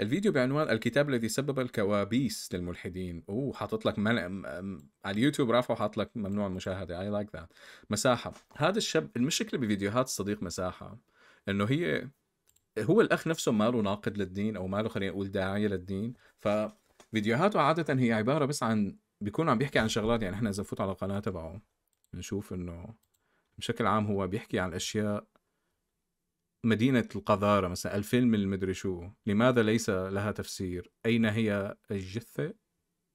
الفيديو بعنوان الكتاب الذي سبب الكوابيس للملحدين اوه حاطط لك من... على اليوتيوب رافع وحاط لك ممنوع المشاهده اي لايك ذات مساحه هذا الشاب المشكله بفيديوهات صديق مساحه انه هي هو الاخ نفسه ماله ناقد للدين او ماله خلينا نقول داعيه للدين ففيديوهاته عاده هي عباره بس عن بيكون عم بيحكي عن شغلات يعني احنا اذا فوت على القناه تبعه بنشوف انه بشكل عام هو بيحكي عن اشياء مدينة القذارة مثلا الفيلم المدري شو لماذا ليس لها تفسير أين هي الجثة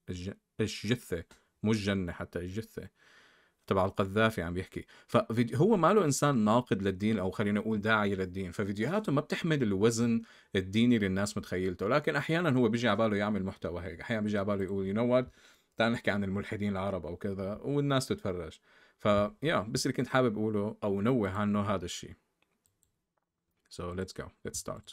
الج... الجثة مو الجنة حتى الجثة تبع القذافي عم بيحكي فهو ما له انسان ناقد للدين او خلينا نقول داعي للدين ففيديوهاته ما بتحمل الوزن الديني اللي الناس متخيلته لكن احيانا هو بيجي على باله يعمل محتوى هيك احيانا بيجي على باله يقول يو نو تعال نحكي عن الملحدين العرب او كذا والناس تتفرج فيا بس اللي كنت حابب اقوله او نوه عنه هذا الشيء So let's go, let's start.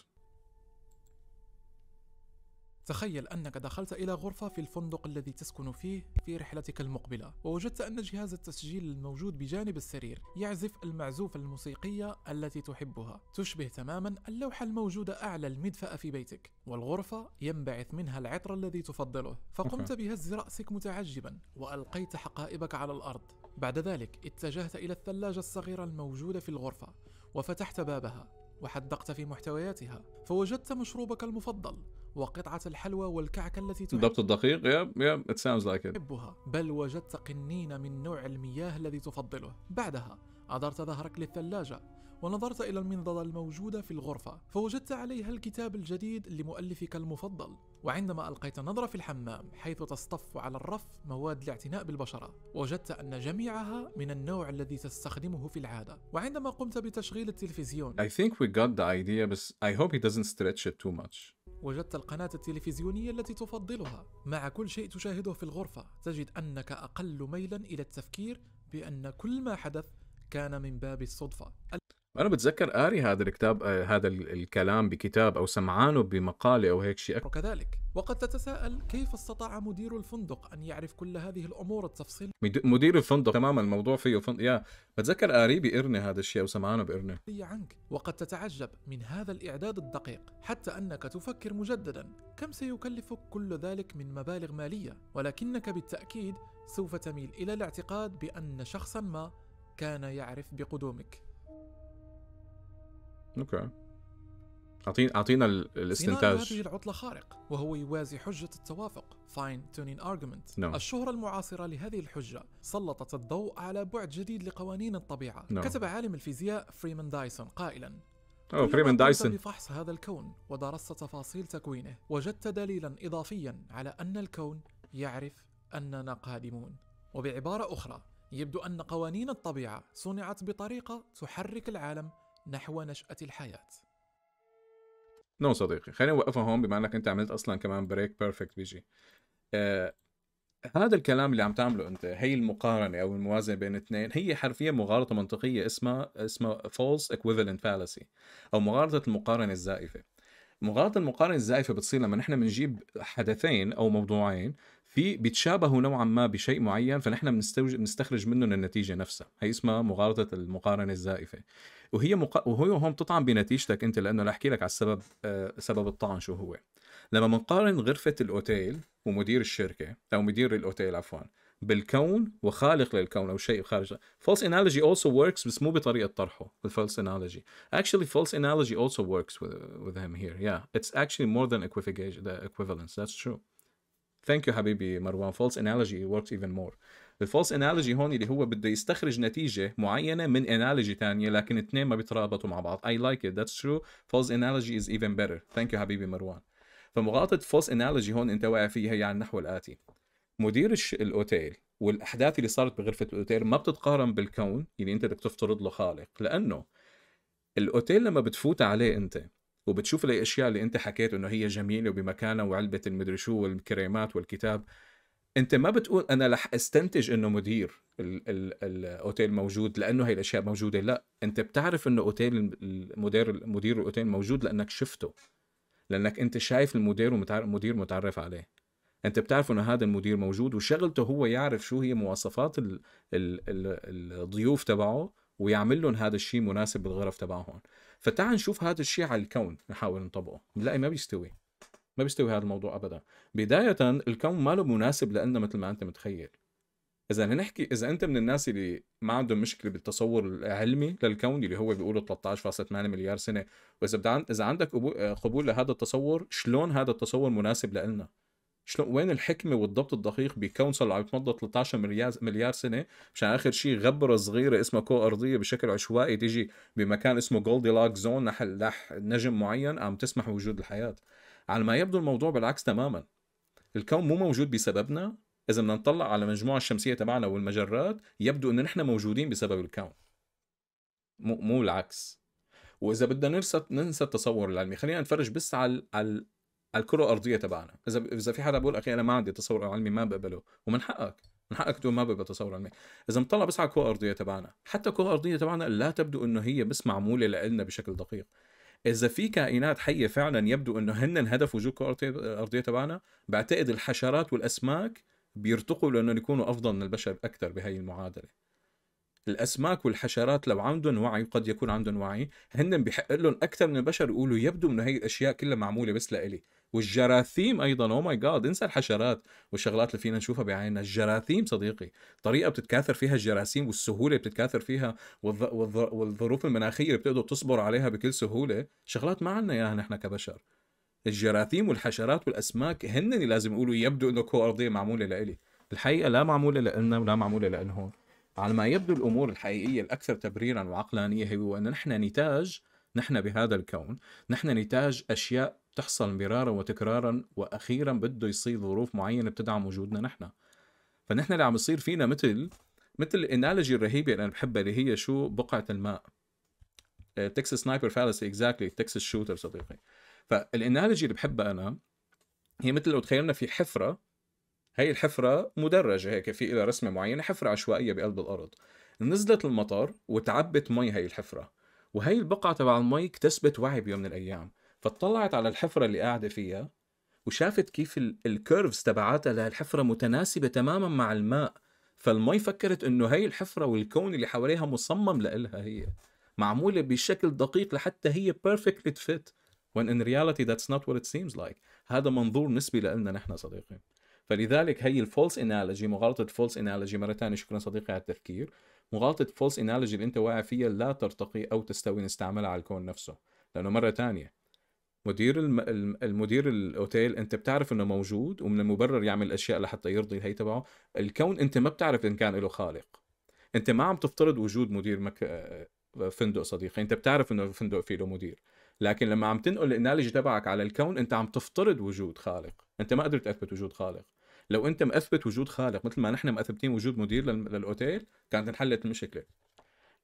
تخيل أنك دخلت إلى غرفة في الفندق الذي تسكن فيه في رحلتك المقبلة ووجدت أن جهاز التسجيل الموجود بجانب السرير يعزف المعزوفة الموسيقية التي تحبها تشبه تماما اللوحة الموجودة أعلى المدفأة في بيتك والغرفة ينبعث منها العطر الذي تفضله فقمت بهز رأسك متعجبا وألقيت حقائبك على الأرض بعد ذلك اتجهت إلى الثلاجة الصغيرة الموجودة في الغرفة وفتحت بابها وحدقت في محتوياتها فوجدت مشروبك المفضل وقطعة الحلوى والكعكة التي تحبها الضبط الدقيق يب يب it sounds like it تحبها بل وجدت قنين من نوع المياه الذي تفضله بعدها أدرت ظهرك للثلاجة ونظرت إلى المنضدة الموجودة في الغرفة فوجدت عليها الكتاب الجديد لمؤلفك المفضل وعندما ألقيت نظرة في الحمام حيث تصطف على الرف مواد الاعتناء بالبشرة وجدت أن جميعها من النوع الذي تستخدمه في العادة وعندما قمت بتشغيل التلفزيون I think we got the idea but I hope he doesn't stretch it too much وجدت القناة التلفزيونية التي تفضلها مع كل شيء تشاهده في الغرفة تجد أنك أقل ميلا إلى التفكير بأن كل ما حدث كان من باب الصدفة انا بتذكر قاري هذا الكتاب آه هذا الكلام بكتاب او سمعانه بمقاله او هيك شيء وكذلك وقد تتساءل كيف استطاع مدير الفندق ان يعرف كل هذه الامور التفصيليه مدير الفندق تماما الموضوع فيه فندق يا بتذكر قاري بقرنه هذا الشيء او سمعانه بقرنه عنك وقد تتعجب من هذا الاعداد الدقيق حتى انك تفكر مجددا كم سيكلفك كل ذلك من مبالغ ماليه ولكنك بالتاكيد سوف تميل الى الاعتقاد بان شخصا ما كان يعرف بقدومك اوكي اعطينا اعطينا الاستنتاج هذه العطله خارق وهو يوازي حجه التوافق فاين تونين ارجمنت الشهره المعاصره لهذه الحجه سلطت الضوء على بعد جديد لقوانين الطبيعه no. نعم. كتب عالم الفيزياء فريمان دايسون قائلا أو فريمان دايسون بفحص هذا الكون ودرست تفاصيل تكوينه وجدت دليلا إضافيا على أن الكون يعرف أننا قادمون وبعبارة أخرى يبدو أن قوانين الطبيعة صنعت بطريقة تحرك العالم نحو نشأة الحياة نو no, صديقي خلينا نوقفها هون بما انك انت عملت اصلا كمان بريك بيرفكت بيجي آه هذا الكلام اللي عم تعمله انت هي المقارنه او الموازنه بين اثنين هي حرفيا مغالطه منطقيه اسمها اسمها فولس equivalent فالسي او مغالطه المقارنه الزائفه مغالطه المقارنه الزائفه بتصير لما نحن بنجيب حدثين او موضوعين في بيتشابهوا نوعا ما بشيء معين فنحن بنستخرج منهم النتيجه نفسها هي اسمها مغالطه المقارنه الزائفه وهي مق... وهي هون بتطعم بنتيجتك انت لانه رح احكي لك على السبب آه سبب الطعن شو هو لما بنقارن غرفه الاوتيل ومدير الشركه او مدير الاوتيل عفوا بالكون وخالق للكون او شيء خارج فولس انالوجي اولسو وركس بس مو بطريقه طرحه بالفولس انالوجي اكشلي فولس انالوجي اولسو وركس وذ هيم هير يا اتس اكشلي مور ذان ايكويفيكيشن ذا ايكويفالنس ذاتس ترو ثانك يو حبيبي مروان فولس انالوجي وركس ايفن مور الفولس انالوجي هون اللي هو بده يستخرج نتيجه معينه من انالوجي ثانيه لكن الاثنين ما بيترابطوا مع بعض اي لايك ات ذاتس ترو فولس انالوجي از ايفن بيتر ثانك يو حبيبي مروان فمغالطه فولس انالوجي هون انت واقع فيها هي يعني على النحو الاتي مدير الاوتيل والاحداث اللي صارت بغرفه الاوتيل ما بتتقارن بالكون اللي انت بدك تفترض له خالق لانه الاوتيل لما بتفوت عليه انت وبتشوف الاشياء اللي انت حكيت انه هي جميله وبمكانها وعلبه المدري شو والكريمات والكتاب انت ما بتقول انا رح استنتج انه مدير الاوتيل موجود لانه هي الاشياء موجوده لا انت بتعرف انه اوتيل المدير مدير الاوتيل موجود لانك شفته لانك انت شايف المدير ومدير متعرف عليه انت بتعرف انه هذا المدير موجود وشغلته هو يعرف شو هي مواصفات ال ال الـ الضيوف تبعه ويعمل لهم هذا الشيء مناسب بالغرف تبعهم فتعال نشوف هذا الشيء على الكون نحاول نطبقه بنلاقي ما بيستوي ما بيستوي هذا الموضوع ابدا بدايه الكون ما له مناسب لنا مثل ما انت متخيل اذا نحكي اذا انت من الناس اللي ما عندهم مشكله بالتصور العلمي للكون اللي هو بيقولوا 13.8 مليار سنه واذا بدعن... اذا عندك آه، قبول لهذا التصور شلون هذا التصور مناسب لنا شلون وين الحكمه والضبط الدقيق بكون صار عم يتمضى 13 مليار مليار سنه مشان اخر شيء غبره صغيره اسمها كو ارضيه بشكل عشوائي تيجي بمكان اسمه جولدي لاك زون نحل نجم معين عم تسمح بوجود الحياه على ما يبدو الموضوع بالعكس تماما الكون مو موجود بسببنا اذا بدنا نطلع على المجموعه الشمسيه تبعنا والمجرات يبدو انه نحن موجودين بسبب الكون مو مو العكس واذا بدنا ننسى ننسى التصور العلمي خلينا نفرج بس على على الكره الارضيه تبعنا اذا اذا في حدا بقول اخي انا ما عندي تصور علمي ما بقبله ومن حقك من حقك تقول ما بقبل تصور علمي اذا بنطلع بس على الكره الارضيه تبعنا حتى الكره الارضيه تبعنا لا تبدو انه هي بس معموله لنا بشكل دقيق اذا في كائنات حيه فعلا يبدو انه هن هدف وجود الارضيه تبعنا بعتقد الحشرات والاسماك بيرتقوا لانهم يكونوا افضل من البشر اكثر بهي المعادله الاسماك والحشرات لو عندهم وعي قد يكون عندهم وعي هن بحق لهم اكثر من البشر يقولوا يبدو انه هي الاشياء كلها معموله بس لإلي والجراثيم ايضا او ماي جاد انسى الحشرات والشغلات اللي فينا نشوفها بعيننا الجراثيم صديقي طريقه بتتكاثر فيها الجراثيم والسهوله اللي بتتكاثر فيها والظ... والظ... والظروف المناخيه اللي بتقدر تصبر عليها بكل سهوله شغلات ما عندنا اياها نحن كبشر الجراثيم والحشرات والاسماك هن اللي لازم يقولوا يبدو انه كو ارضيه معموله لإلي الحقيقه لا معموله لنا ولا معموله لانهم على ما يبدو الامور الحقيقيه الاكثر تبريرا وعقلانيه هو ان نحن نتاج نحن بهذا الكون نحن نتاج اشياء بتحصل مرارا وتكرارا واخيرا بده يصير ظروف معينه بتدعم وجودنا نحن فنحن اللي عم يصير فينا مثل مثل الانالوجي الرهيبه اللي انا بحبها اللي هي شو بقعه الماء تكساس سنايبر فالسي اكزاكتلي تكساس شوتر صديقي فالانالوجي اللي بحبها انا هي مثل لو تخيلنا في حفره هي الحفره مدرجه هيك في لها رسمه معينه حفره عشوائيه بقلب الارض نزلت المطر وتعبت مي هي الحفره وهي البقعه تبع المي اكتسبت وعي بيوم من الايام فاطلعت على الحفره اللي قاعده فيها وشافت كيف الكيرفز تبعاتها لهالحفره متناسبه تماما مع الماء فالمي فكرت انه هي الحفره والكون اللي حواليها مصمم لإلها هي معموله بشكل دقيق لحتى هي بيرفكتلي فيت when in reality that's not what it seems like هذا منظور نسبي لنا نحن صديقي فلذلك هي الفولس انالوجي مغالطه فولس انالوجي مره ثانيه شكرا صديقي على التفكير مغالطه فولس انالوجي اللي انت واقع فيها لا ترتقي او تستوي نستعملها على الكون نفسه لانه مره ثانيه مدير المدير الاوتيل انت بتعرف انه موجود ومن المبرر يعمل اشياء لحتى يرضي الهي تبعه الكون انت ما بتعرف ان كان له خالق انت ما عم تفترض وجود مدير مك... آه، فندق صديقي انت بتعرف انه الفندق فيه له مدير لكن لما عم تنقل الانالجي تبعك على الكون انت عم تفترض وجود خالق انت ما قدرت تثبت وجود خالق لو انت مأثبت وجود خالق مثل ما نحن مأثبتين وجود مدير للاوتيل كانت انحلت المشكله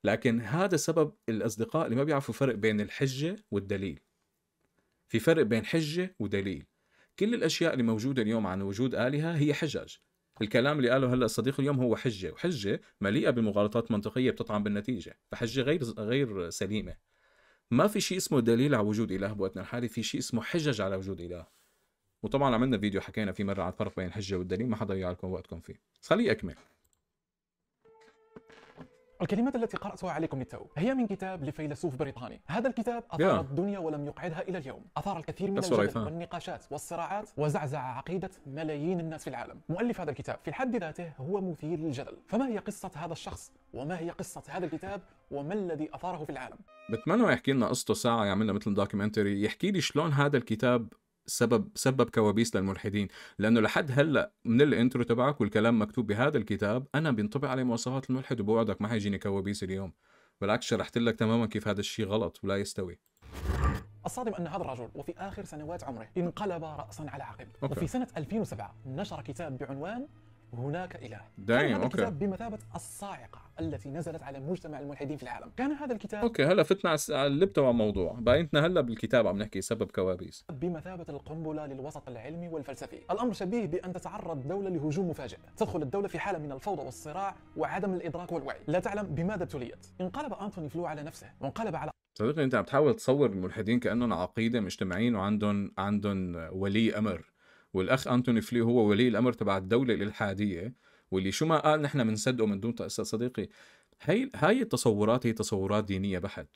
لكن هذا سبب الاصدقاء اللي ما بيعرفوا فرق بين الحجه والدليل في فرق بين حجة ودليل كل الأشياء اللي موجودة اليوم عن وجود آلهة هي حجج الكلام اللي قاله هلا الصديق اليوم هو حجه وحجه مليئه بمغالطات منطقيه بتطعن بالنتيجه فحجه غير غير سليمه ما في شيء اسمه دليل على وجود اله بوقتنا الحالي في شيء اسمه حجج على وجود اله وطبعا عملنا فيديو حكينا فيه مره عن الفرق بين الحجه والدليل ما حدا يضيع لكم وقتكم فيه خليه اكمل الكلمات التي قرأتها عليكم للتو هي من كتاب لفيلسوف بريطاني هذا الكتاب أثار yeah. الدنيا ولم يقعدها إلى اليوم أثار الكثير من الجدل والنقاشات والصراعات وزعزع عقيدة ملايين الناس في العالم مؤلف هذا الكتاب في الحد ذاته هو مثير للجدل فما هي قصة هذا الشخص وما هي قصة هذا الكتاب وما الذي أثاره في العالم بتمنى يحكي لنا قصته ساعة يعمل لنا مثل دوكيومنتري يحكي لي شلون هذا الكتاب سبب سبب كوابيس للملحدين لانه لحد هلا من الانترو تبعك والكلام مكتوب بهذا الكتاب انا بينطبق عليه مواصفات الملحد وبوعدك ما حيجيني كوابيس اليوم بالعكس شرحت لك تماما كيف هذا الشيء غلط ولا يستوي الصادم ان هذا الرجل وفي اخر سنوات عمره انقلب راسا على عقب أوكي. وفي سنه 2007 نشر كتاب بعنوان هناك إله دايم هذا أوكي. الكتاب بمثابة الصاعقة التي نزلت على مجتمع الملحدين في العالم كان هذا الكتاب أوكي هلا فتنا على اللب تبع الموضوع باينتنا هلا بالكتاب عم نحكي سبب كوابيس بمثابة القنبلة للوسط العلمي والفلسفي الأمر شبيه بأن تتعرض دولة لهجوم مفاجئ تدخل الدولة في حالة من الفوضى والصراع وعدم الإدراك والوعي لا تعلم بماذا ابتليت انقلب أنتوني فلو على نفسه وانقلب على صدقني انت عم تحاول تصور الملحدين كانهم عقيده مجتمعين وعندهم عندهم ولي امر والاخ انتوني فلي هو ولي الامر تبع الدوله الالحاديه واللي شو ما قال نحن بنصدقه من دون تاسيس صديقي هي هاي التصورات هي تصورات دينيه بحت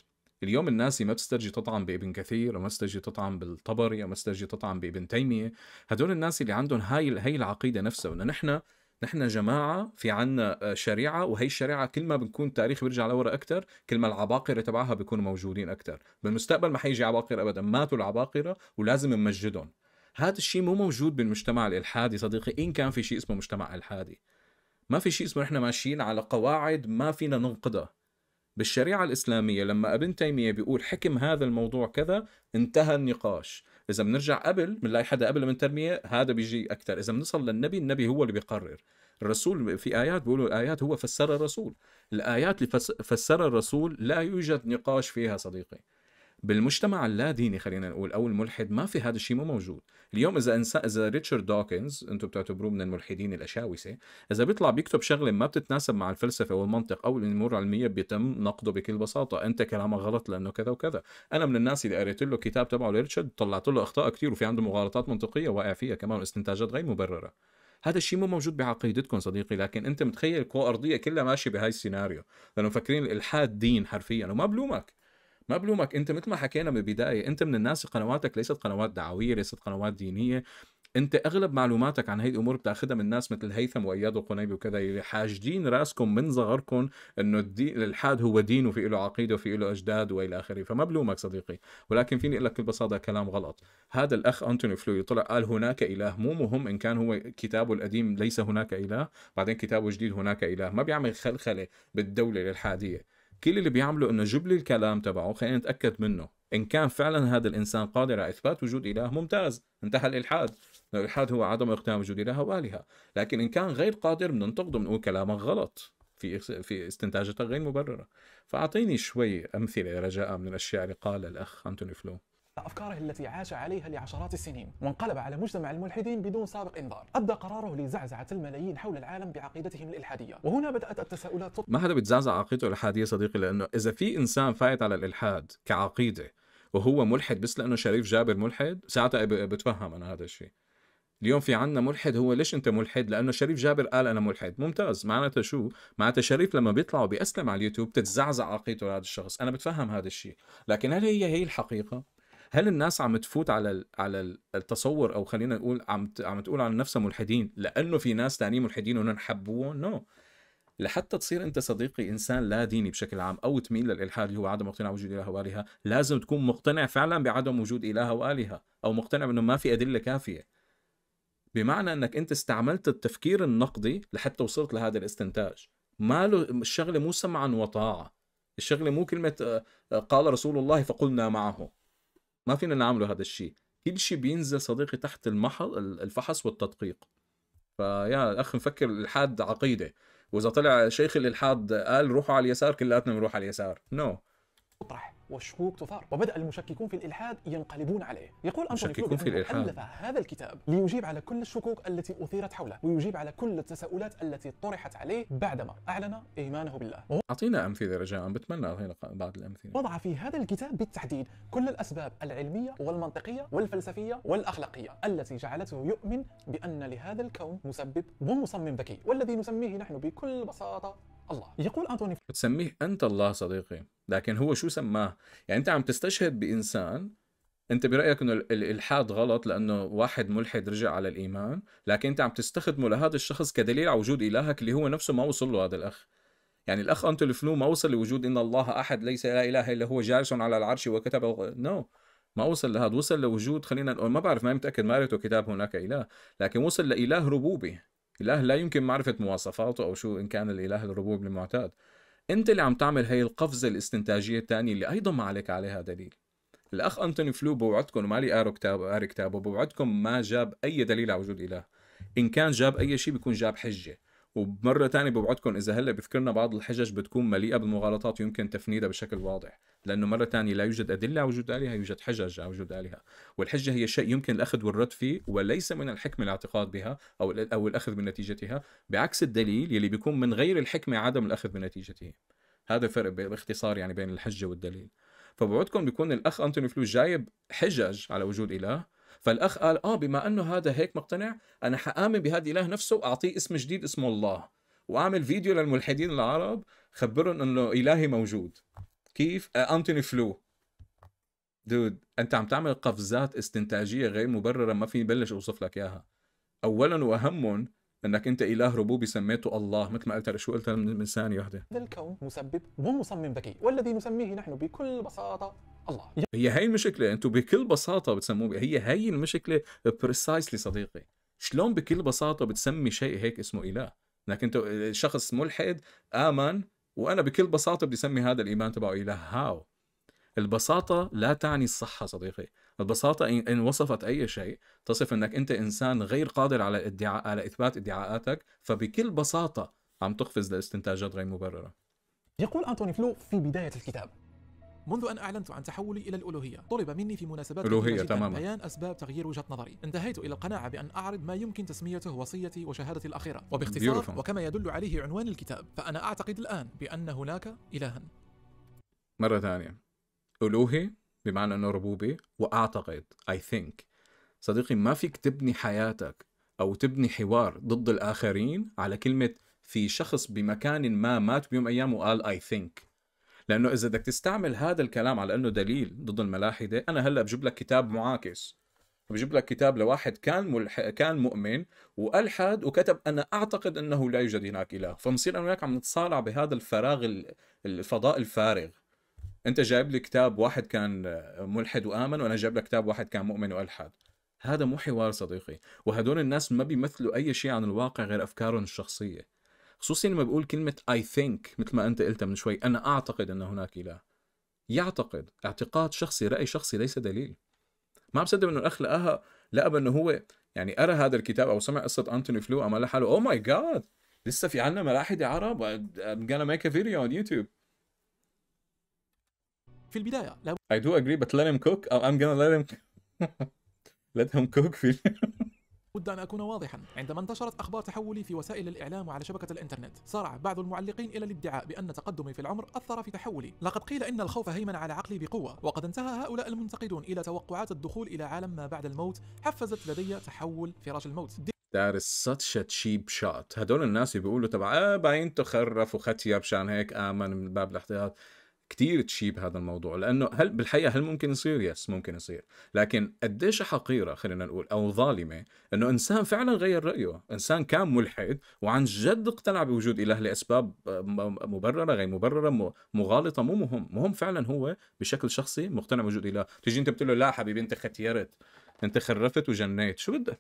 اليوم الناس ما بتسترجي تطعن بابن كثير وما بتسترجي تطعن بالطبري وما بتسترجي تطعن بابن تيميه هدول الناس اللي عندهم هاي هاي العقيده نفسها انه نحن نحن جماعة في عنا شريعة وهي الشريعة كل ما بنكون التاريخ بيرجع لورا أكثر كل ما العباقرة تبعها بيكونوا موجودين أكثر بالمستقبل ما حيجي عباقرة أبدا ماتوا العباقرة ولازم نمجدهم هذا الشيء مو موجود بالمجتمع الالحادي صديقي ان كان في شيء اسمه مجتمع الحادي ما في شيء اسمه نحن ماشيين على قواعد ما فينا ننقضها بالشريعة الإسلامية لما ابن تيمية بيقول حكم هذا الموضوع كذا انتهى النقاش إذا بنرجع قبل بنلاقي حدا قبل من ترمية هذا بيجي أكثر إذا بنصل للنبي النبي هو اللي بيقرر الرسول في آيات بيقولوا الآيات هو فسرها الرسول الآيات اللي فسرها الرسول لا يوجد نقاش فيها صديقي بالمجتمع اللاديني خلينا نقول او الملحد ما في هذا الشيء مو موجود اليوم اذا انسان اذا ريتشارد دوكنز انتم بتعتبروه من الملحدين الاشاوسه اذا بيطلع بيكتب شغله ما بتتناسب مع الفلسفه والمنطق او الامور العلميه بيتم نقده بكل بساطه انت كلامك غلط لانه كذا وكذا انا من الناس اللي قريت له كتاب تبعه لريتشارد طلعت له اخطاء كثير وفي عنده مغالطات منطقيه واقع فيها كمان استنتاجات غير مبرره هذا الشيء مو موجود بعقيدتكم صديقي لكن انت متخيل ارضيه كلها ماشيه بهاي السيناريو لانه مفكرين الالحاد دين حرفيا وما بلومك ما بلومك انت مثل ما حكينا بالبدايه انت من الناس قنواتك ليست قنوات دعويه ليست قنوات دينيه انت اغلب معلوماتك عن هي الامور بتاخذها من ناس مثل هيثم واياد وقنيبي وكذا اللي حاجدين راسكم من صغركم انه الدين الالحاد هو دين وفي له عقيده وفي له اجداد والى اخره فما بلومك صديقي ولكن فيني اقول لك ببساطه كلام غلط هذا الاخ انتوني فلوي طلع قال هناك اله مو مهم ان كان هو كتابه القديم ليس هناك اله بعدين كتابه الجديد هناك اله ما بيعمل خلخله بالدوله الالحاديه كل اللي بيعمله انه جيب لي الكلام تبعه خلينا نتاكد منه ان كان فعلا هذا الانسان قادر على اثبات وجود اله ممتاز انتهى الالحاد الالحاد هو عدم اقتناء وجود اله والهه لكن ان كان غير قادر بننتقده بنقول كلامك غلط في في استنتاجاتك غير مبرره فاعطيني شوي امثله رجاء من الاشياء اللي قال الاخ انتوني فلو أفكاره التي عاش عليها لعشرات السنين وانقلب على مجتمع الملحدين بدون سابق إنذار أدى قراره لزعزعة الملايين حول العالم بعقيدتهم الإلحادية وهنا بدأت التساؤلات ما حدا بتزعزع عقيدته الإلحادية صديقي لأنه إذا في إنسان فايت على الإلحاد كعقيدة وهو ملحد بس لأنه شريف جابر ملحد ساعتها بتفهم أنا هذا الشيء اليوم في عنا ملحد هو ليش انت ملحد لانه شريف جابر قال انا ملحد ممتاز معناتها شو معناتها شريف لما بيطلع وبيأسلم على اليوتيوب بتتزعزع عقيدته لهذا الشخص انا بتفهم هذا الشيء لكن هل هي هي الحقيقه هل الناس عم تفوت على على التصور او خلينا نقول عم عم تقول عن نفسها ملحدين لانه في ناس ثانيين ملحدين وهن حبوهم نو no. لحتى تصير انت صديقي انسان لا ديني بشكل عام او تميل للالحاد اللي هو عدم اقتناع وجود اله والهه لازم تكون مقتنع فعلا بعدم وجود اله والهه او مقتنع بانه ما في ادله كافيه بمعنى انك انت استعملت التفكير النقدي لحتى وصلت لهذا الاستنتاج ما له الشغله مو سمعا وطاعه الشغله مو كلمه آه، قال رسول الله فقلنا معه ما فينا نعمله هذا الشيء كل شيء بينزل صديقي تحت المحل الفحص والتدقيق فيا الاخ مفكر الالحاد عقيده واذا طلع شيخ الالحاد قال روحوا على اليسار كلياتنا بنروح على اليسار نو no. تطرح والشكوك تثار وبدأ المشككون في الإلحاد ينقلبون عليه يقول أنطوني فلويد في الإلحاد ألف هذا الكتاب ليجيب على كل الشكوك التي أثيرت حوله ويجيب على كل التساؤلات التي طرحت عليه بعدما أعلن إيمانه بالله أعطينا أمثلة رجاء بتمنى أعطينا بعض الأمثلة وضع في هذا الكتاب بالتحديد كل الأسباب العلمية والمنطقية والفلسفية والأخلاقية التي جعلته يؤمن بأن لهذا الكون مسبب ومصمم ذكي والذي نسميه نحن بكل بساطة الله يقول أنتوني تسميه أنت الله صديقي لكن هو شو سماه يعني أنت عم تستشهد بإنسان انت برايك انه الالحاد غلط لانه واحد ملحد رجع على الايمان لكن انت عم تستخدمه لهذا الشخص كدليل على وجود الهك اللي هو نفسه ما وصل له هذا الاخ يعني الاخ انت الفنو ما وصل لوجود ان الله احد ليس لا اله الا هو جالس على العرش وكتب نو no. ما وصل لهذا وصل لوجود خلينا نقول ما بعرف ما متاكد ما ريته كتاب هناك اله لكن وصل لاله ربوبي الإله لا يمكن معرفة مواصفاته أو شو إن كان الإله الربوب المعتاد أنت اللي عم تعمل هي القفزة الاستنتاجية الثانية اللي أيضا ما عليك عليها دليل الأخ أنتوني فلو بوعدكم ومالي أقرأ كتابه أقرأ كتابه بوعدكم ما جاب أي دليل على وجود إله إن كان جاب أي شيء بيكون جاب حجة ومرة ثانيه بوعدكم إذا هلا بذكرنا بعض الحجج بتكون مليئة بالمغالطات ويمكن تفنيدها بشكل واضح لانه مره ثانيه لا يوجد ادله على وجود الهه يوجد حجج على وجود الهه والحجه هي شيء يمكن الاخذ والرد فيه وليس من الحكمه الاعتقاد بها او او الاخذ بنتيجتها بعكس الدليل يلي بيكون من غير الحكمه عدم الاخذ بنتيجته هذا الفرق باختصار يعني بين الحجه والدليل فبعدكم بيكون الاخ انتوني فلوس جايب حجج على وجود اله فالاخ قال اه بما انه هذا هيك مقتنع انا حامن بهذا الاله نفسه واعطيه اسم جديد اسمه الله واعمل فيديو للملحدين العرب خبرهم انه الهي موجود كيف انتوني فلو دود انت عم تعمل قفزات استنتاجيه غير مبرره ما في بلش اوصف لك اياها اولا واهم انك انت اله ربوبي سميته الله مثل ما قلت شو قلت من ثانيه وحده هذا الكون مسبب ومصمم ذكي والذي نسميه نحن بكل بساطه الله هي هي المشكله انتم بكل بساطه بتسموه هي هي المشكله بريسايسلي صديقي شلون بكل بساطه بتسمي شيء هيك اسمه اله انك انت شخص ملحد امن وانا بكل بساطه بدي اسمي هذا الايمان تبعه اله هاو البساطه لا تعني الصحه صديقي البساطه ان وصفت اي شيء تصف انك انت انسان غير قادر على ادعاء على اثبات ادعاءاتك فبكل بساطه عم تقفز لاستنتاجات غير مبرره يقول انتوني فلو في بدايه الكتاب منذ أن أعلنت عن تحولي إلى الألوهية طلب مني في مناسبات الألوهية تماما بيان أسباب تغيير وجهة نظري انتهيت إلى القناعة بأن أعرض ما يمكن تسميته وصيتي وشهادتي الأخيرة وباختصار وكما يدل عليه عنوان الكتاب فأنا أعتقد الآن بأن هناك إلها مرة ثانية ألوهي بمعنى أنه ربوبي وأعتقد I think صديقي ما فيك تبني حياتك أو تبني حوار ضد الآخرين على كلمة في شخص بمكان ما مات بيوم أيام وقال I think لانه اذا بدك تستعمل هذا الكلام على انه دليل ضد الملاحده انا هلا بجيب لك كتاب معاكس بجيب لك كتاب لواحد كان ملح... كان مؤمن والحد وكتب انا اعتقد انه لا يوجد هناك اله فبنصير انا وياك عم نتصارع بهذا الفراغ الفضاء الفارغ انت جايب لي كتاب واحد كان ملحد وامن وانا جايب لك كتاب واحد كان مؤمن والحد هذا مو حوار صديقي وهدول الناس ما بيمثلوا اي شيء عن الواقع غير افكارهم الشخصيه خصوصا لما بقول كلمة I think مثل ما أنت قلتها من شوي أنا أعتقد أن هناك إله يعتقد اعتقاد شخصي رأي شخصي ليس دليل ما بصدق أنه الأخ لقاها لقى أنه هو يعني أرى هذا الكتاب أو سمع قصة أنتوني فلو عمل لحاله أوه ماي جاد لسه في عنا ملاحدة عرب I'm gonna make a video on YouTube في البداية لا I do agree but let him cook I'm gonna let him let him cook في أود أن أكون واضحا عندما انتشرت أخبار تحولي في وسائل الإعلام وعلى شبكة الإنترنت صار بعض المعلقين إلى الادعاء بأن تقدمي في العمر أثر في تحولي لقد قيل إن الخوف هيمن على عقلي بقوة وقد انتهى هؤلاء المنتقدون إلى توقعات الدخول إلى عالم ما بعد الموت حفزت لدي تحول فراش الموت That is such a cheap shot هدول الناس بيقولوا تبع آه باين تخرف وختيب شان هيك آمن من باب الاحتياط كتير تشيب هذا الموضوع لانه هل بالحقيقه هل ممكن يصير؟ يس ممكن يصير، لكن قديش حقيره خلينا نقول او ظالمه انه انسان فعلا غير رايه، انسان كان ملحد وعن جد اقتنع بوجود اله لاسباب مبرره غير مبرره مغالطه مو مهم، مهم فعلا هو بشكل شخصي مقتنع بوجود اله، تيجي انت بتقول له لا حبيبي انت ختيرت انت خرفت وجنيت، شو بدك؟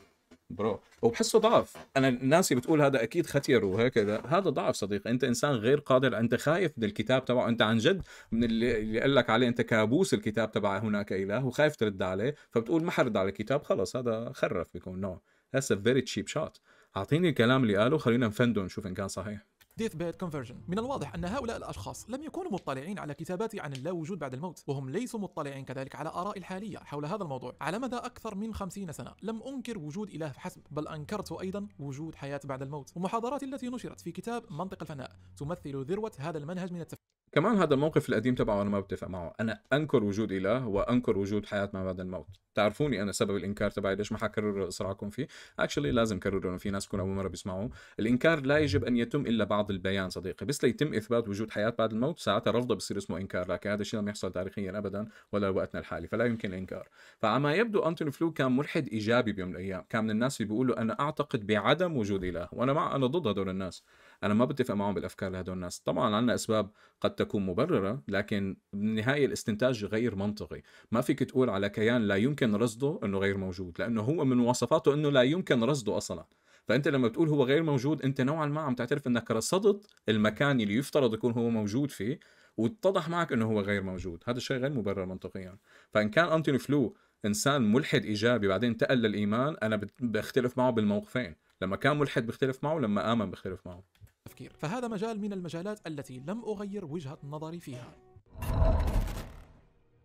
برو وبحسه ضعف انا الناس اللي بتقول هذا اكيد ختير وهكذا هذا ضعف صديقي انت انسان غير قادر انت خايف من الكتاب تبعه انت عن جد من اللي, اللي قال لك عليه انت كابوس الكتاب تبع هناك اله وخايف ترد عليه فبتقول ما حرد على الكتاب خلص هذا خرف بيكون نوع هسه فيري تشيب شوت اعطيني الكلام اللي قاله خلينا نفنده نشوف ان كان صحيح ديث بيد كونفرجن من الواضح أن هؤلاء الأشخاص لم يكونوا مطلعين على كتاباتي عن اللاوجود بعد الموت وهم ليسوا مطلعين كذلك على آرائي الحالية حول هذا الموضوع على مدى أكثر من 50 سنة لم أنكر وجود إله فحسب بل أنكرت أيضا وجود حياة بعد الموت ومحاضراتي التي نشرت في كتاب منطق الفناء تمثل ذروة هذا المنهج من التفكير كمان هذا الموقف القديم تبعه انا ما بتفق معه انا انكر وجود اله وانكر وجود حياه ما بعد الموت تعرفوني انا سبب الانكار تبعي ليش ما حكرر اصراعكم فيه اكشلي لازم كرره في ناس يكون اول مره بيسمعوا الانكار لا يجب ان يتم الا بعد البيان صديقي بس ليتم اثبات وجود حياه بعد الموت ساعتها رفضه بصير اسمه انكار لكن هذا الشيء لم يحصل تاريخيا ابدا ولا وقتنا الحالي فلا يمكن الانكار فعما يبدو انتوني فلو كان ملحد ايجابي بيوم من الايام كان من الناس اللي بيقولوا انا اعتقد بعدم وجود اله وانا مع انا ضد هدول الناس انا ما بتفق معهم بالافكار لهدول الناس طبعا عندنا اسباب قد تكون مبرره لكن بالنهايه الاستنتاج غير منطقي ما فيك تقول على كيان لا يمكن رصده انه غير موجود لانه هو من مواصفاته انه لا يمكن رصده اصلا فانت لما بتقول هو غير موجود انت نوعا ما عم تعترف انك رصدت المكان اللي يفترض يكون هو موجود فيه واتضح معك انه هو غير موجود هذا الشيء غير مبرر منطقيا فان كان انتوني فلو انسان ملحد ايجابي بعدين انتقل للايمان انا بختلف معه بالموقفين لما كان ملحد بختلف معه لما امن بختلف معه التفكير فهذا مجال من المجالات التي لم أغير وجهة نظري فيها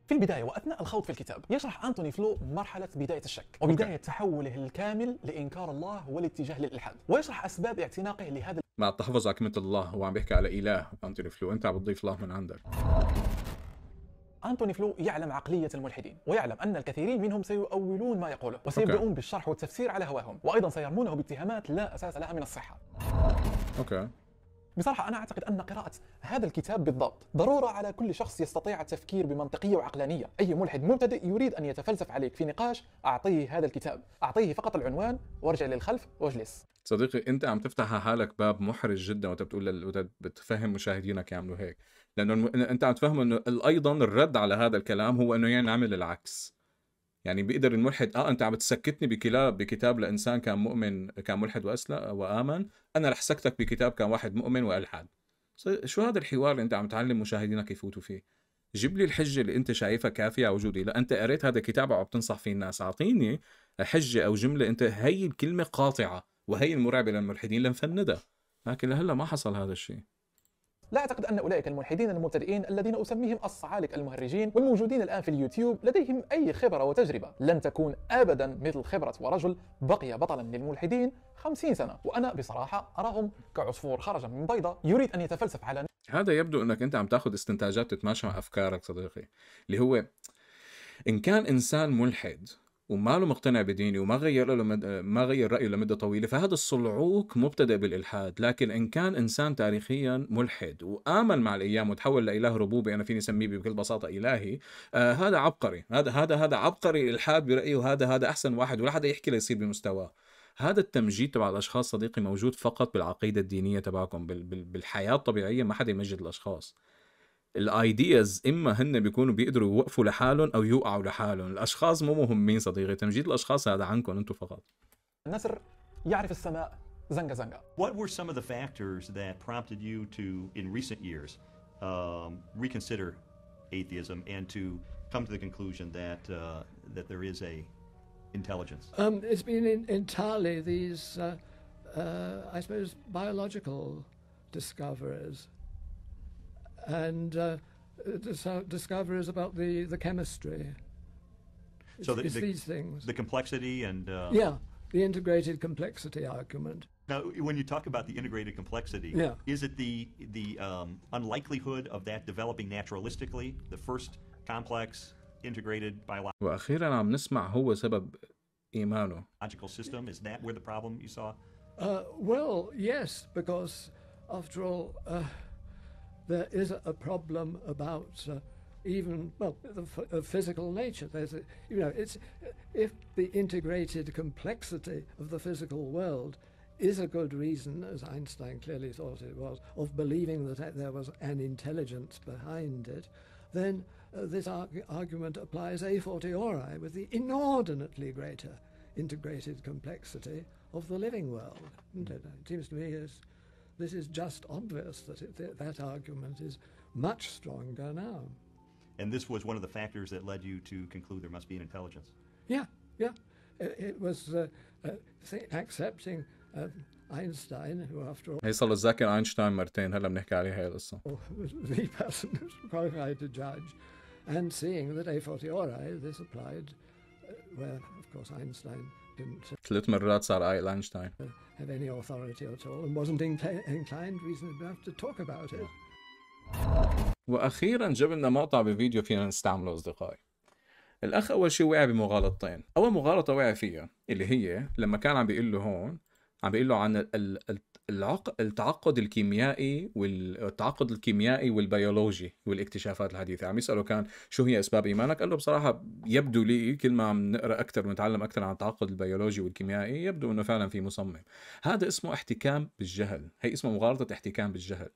في البداية وأثناء الخوض في الكتاب يشرح أنتوني فلو مرحلة بداية الشك وبداية تحوله الكامل لإنكار الله والاتجاه للإلحاد ويشرح أسباب اعتناقه لهذا مع تحفظك مثل الله هو عم بيحكي على إله أنتوني فلو أنت عم بتضيف الله من عندك أنتوني فلو يعلم عقلية الملحدين ويعلم أن الكثيرين منهم سيؤولون ما يقوله وسيبدأون بالشرح والتفسير على هواهم وأيضا سيرمونه باتهامات لا أساس لها من الصحة اوكي بصراحة أنا أعتقد أن قراءة هذا الكتاب بالضبط ضرورة على كل شخص يستطيع التفكير بمنطقية وعقلانية أي ملحد مبتدئ يريد أن يتفلسف عليك في نقاش أعطيه هذا الكتاب أعطيه فقط العنوان وارجع للخلف واجلس صديقي أنت عم تفتح حالك باب محرج جدا وأنت بتقول بتفهم مشاهدينك يعملوا هيك لأنه أنت عم تفهم أنه أيضا الرد على هذا الكلام هو أنه يعني نعمل العكس يعني بيقدر الملحد اه انت عم تسكتني بكلاب بكتاب لانسان كان مؤمن كان ملحد واسلم وامن انا رح سكتك بكتاب كان واحد مؤمن والحد شو هذا الحوار اللي انت عم تعلم مشاهدينك يفوتوا فيه جيب لي الحجه اللي انت شايفها كافيه على وجودي لا انت قريت هذا الكتاب وعم تنصح فيه الناس اعطيني حجه او جمله انت هي الكلمه قاطعه وهي المرعبه للملحدين لنفندها لكن لهلا ما حصل هذا الشيء لا أعتقد أن أولئك الملحدين المبتدئين الذين أسميهم الصعالك المهرجين والموجودين الآن في اليوتيوب لديهم أي خبرة وتجربة لن تكون أبدا مثل خبرة ورجل بقي بطلا للملحدين 50 سنة وأنا بصراحة أراهم كعصفور خرج من بيضة يريد أن يتفلسف على هذا يبدو أنك أنت عم تاخذ استنتاجات تتماشى مع أفكارك صديقي اللي هو إن كان إنسان ملحد وما له مقتنع بديني وما غير له مد... ما غير رايه لمده طويله فهذا الصلعوك مبتدئ بالالحاد لكن ان كان انسان تاريخيا ملحد وامن مع الايام وتحول لاله ربوبي انا فيني اسميه بكل بساطه الهي آه هذا عبقري هذا هذا هذا عبقري الحاد برايه وهذا هذا احسن واحد ولا حدا يحكي ليصير بمستواه هذا التمجيد تبع الاشخاص صديقي موجود فقط بالعقيده الدينيه تبعكم بالحياه الطبيعيه ما حدا يمجد الاشخاص الايدياز اما هن بيكونوا بيقدروا يوقفوا لحالهم او يوقعوا لحالهم الاشخاص مو مهمين صديقي تمجيد الاشخاص هذا عنكم انتم فقط النسر يعرف السماء زنقة زنقة What were some of the factors that prompted you to in recent years um, reconsider atheism and to come to the conclusion that uh, that there is a intelligence? Um, it's been in, entirely these, uh, uh, I suppose, biological discoveries. and uh, dis discoveries about the, the chemistry. It's, so the, it's the, these things. The complexity and. Uh, yeah, the integrated complexity argument. Now, when you talk about the integrated complexity, yeah. is it the, the um, unlikelihood of that developing naturalistically, the first complex integrated biological Logical system, is that where the problem you saw? Uh, well, yes, because after all, uh, there is a problem about uh, even well the f- physical nature. There's a, you know it's if the integrated complexity of the physical world is a good reason, as Einstein clearly thought it was, of believing that there was an intelligence behind it, then uh, this arg- argument applies a fortiori with the inordinately greater integrated complexity of the living world. Mm. It? Uh, it seems to me is this is just obvious that it, that argument is much stronger now. And this was one of the factors that led you to conclude there must be an intelligence. Yeah, yeah. It, it was uh, uh, accepting uh, Einstein, who after all... هي صار له ذكر اينشتاين مرتين هلا بنحكي The person who's qualified to judge and seeing that a fortiori this applied uh, where of course Einstein didn't. ثلاث مرات صار آيل أينشتاين. Have any authority at all and wasn't inclined reasonably enough to talk about it. وأخيرا جبنا مقطع بفيديو فينا نستعمله أصدقائي. الأخ أول شيء وقع بمغالطتين، أول مغالطة وقع فيها اللي هي لما كان عم بيقول له هون عم بيقول له عن التعقد الكيميائي والتعقد الكيميائي والبيولوجي والاكتشافات الحديثه عم يساله كان شو هي اسباب ايمانك قال له بصراحه يبدو لي كل ما عم نقرا اكثر ونتعلم اكثر عن التعقد البيولوجي والكيميائي يبدو انه فعلا في مصمم هذا اسمه احتكام بالجهل هي اسمه مغالطه احتكام بالجهل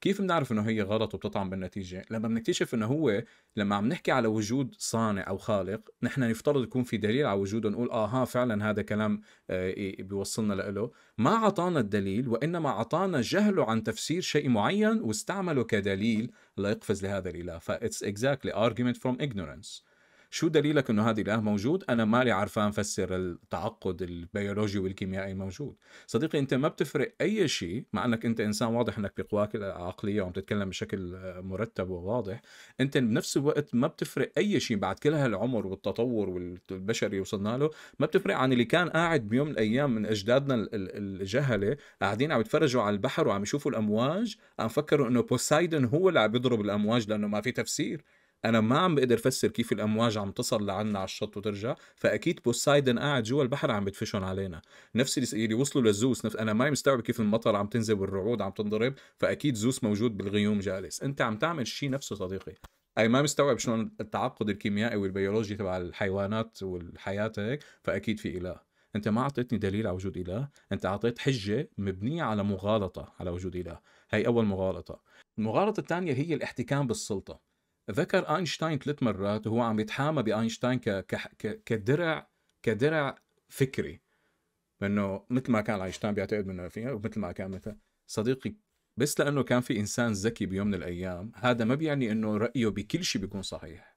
كيف بنعرف انه هي غلط وبتطعم بالنتيجه لما بنكتشف انه هو لما عم نحكي على وجود صانع او خالق نحن نفترض يكون في دليل على وجوده نقول اه ها فعلا هذا كلام آه، بيوصلنا له ما اعطانا الدليل وانما اعطانا جهله عن تفسير شيء معين واستعمله كدليل ليقفز لهذا الاله فاتس اكزاكتلي ارجيومنت فروم ignorance شو دليلك انه هذا الاله موجود انا مالي عرفان فسر التعقد البيولوجي والكيميائي موجود صديقي انت ما بتفرق اي شيء مع انك انت انسان واضح انك بقواك العقليه وعم تتكلم بشكل مرتب وواضح انت بنفس الوقت ما بتفرق اي شيء بعد كل هالعمر والتطور والبشري وصلنا له ما بتفرق عن اللي كان قاعد بيوم من الايام من اجدادنا الجهله قاعدين عم يتفرجوا على البحر وعم يشوفوا الامواج عم فكروا انه بوسايدن هو اللي عم يضرب الامواج لانه ما في تفسير انا ما عم بقدر افسر كيف الامواج عم تصل لعنا على الشط وترجع فاكيد بوسايدن قاعد جوا البحر عم بتفشهم علينا نفس اللي وصلوا للزوس نفس انا ما مستوعب كيف المطر عم تنزل والرعود عم تنضرب فاكيد زوس موجود بالغيوم جالس انت عم تعمل شيء نفسه صديقي اي ما مستوعب شلون التعقد الكيميائي والبيولوجي تبع الحيوانات والحياه هيك فاكيد في اله انت ما اعطيتني دليل على وجود اله انت اعطيت حجه مبنيه على مغالطه على وجود اله هي اول مغالطه المغالطه الثانيه هي الاحتكام بالسلطه ذكر اينشتاين ثلاث مرات وهو عم يتحامى باينشتاين ك... ك... كدرع كدرع فكري انه مثل ما كان اينشتاين بيعتقد انه فيها ومثل ما كان مثل صديقي بس لانه كان في انسان ذكي بيوم من الايام هذا ما بيعني انه رايه بكل شيء بيكون صحيح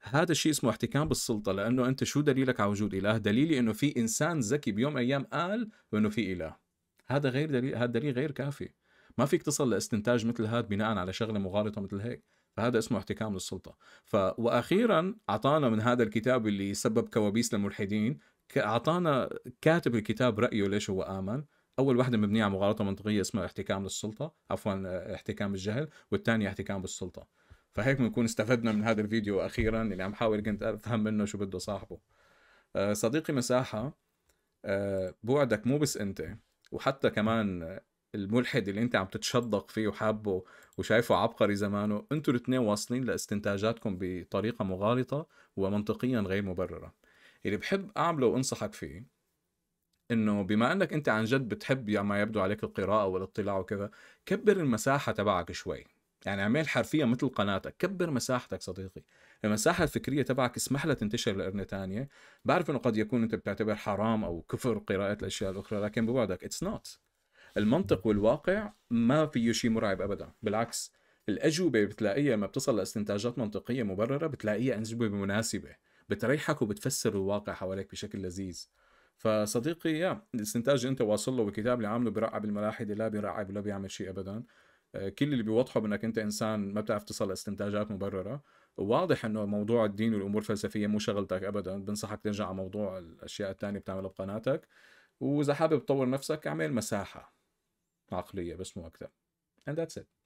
هذا الشيء اسمه احتكام بالسلطه لانه انت شو دليلك على وجود اله دليلي انه في انسان ذكي بيوم من الايام قال انه في اله هذا غير دليل هذا دليل غير كافي ما فيك تصل لاستنتاج مثل هذا بناء على شغله مغالطه مثل هيك فهذا اسمه احتكام للسلطه ف واخيرا اعطانا من هذا الكتاب اللي سبب كوابيس للملحدين اعطانا كاتب الكتاب رايه ليش هو امن اول واحده مبنيه على مغالطه منطقيه اسمها احتكام للسلطه عفوا احتكام الجهل والثانيه احتكام بالسلطه فهيك بنكون استفدنا من هذا الفيديو اخيرا اللي عم حاول كنت افهم منه شو بده صاحبه آه، صديقي مساحه آه، بعدك مو بس انت وحتى كمان الملحد اللي انت عم تتشدق فيه وحابه وشايفه عبقري زمانه انتوا الاثنين واصلين لاستنتاجاتكم بطريقه مغالطه ومنطقيا غير مبرره اللي بحب اعمله وانصحك فيه انه بما انك انت عن جد بتحب يا ما يبدو عليك القراءه والاطلاع وكذا كبر المساحه تبعك شوي يعني اعمل حرفيا مثل قناتك كبر مساحتك صديقي المساحة الفكرية تبعك اسمح لها تنتشر لأرنة تانية بعرف أنه قد يكون أنت بتعتبر حرام أو كفر قراءة الأشياء الأخرى لكن بوعدك اتس نوت المنطق والواقع ما فيه شيء مرعب ابدا بالعكس الاجوبه بتلاقيها لما بتصل لاستنتاجات منطقيه مبرره بتلاقيها اجوبه مناسبه بتريحك وبتفسر الواقع حواليك بشكل لذيذ فصديقي يا الاستنتاج اللي انت واصل له بالكتاب اللي عامله بيرعب الملاحده لا بيرعب ولا بيعمل شيء ابدا آه، كل اللي بيوضحه بانك انت انسان ما بتعرف تصل لاستنتاجات مبرره واضح انه موضوع الدين والامور الفلسفيه مو شغلتك ابدا بنصحك ترجع على موضوع الاشياء الثانيه بتعملها بقناتك واذا حابب تطور نفسك اعمل مساحه عقلية بس مو أكثر and that's it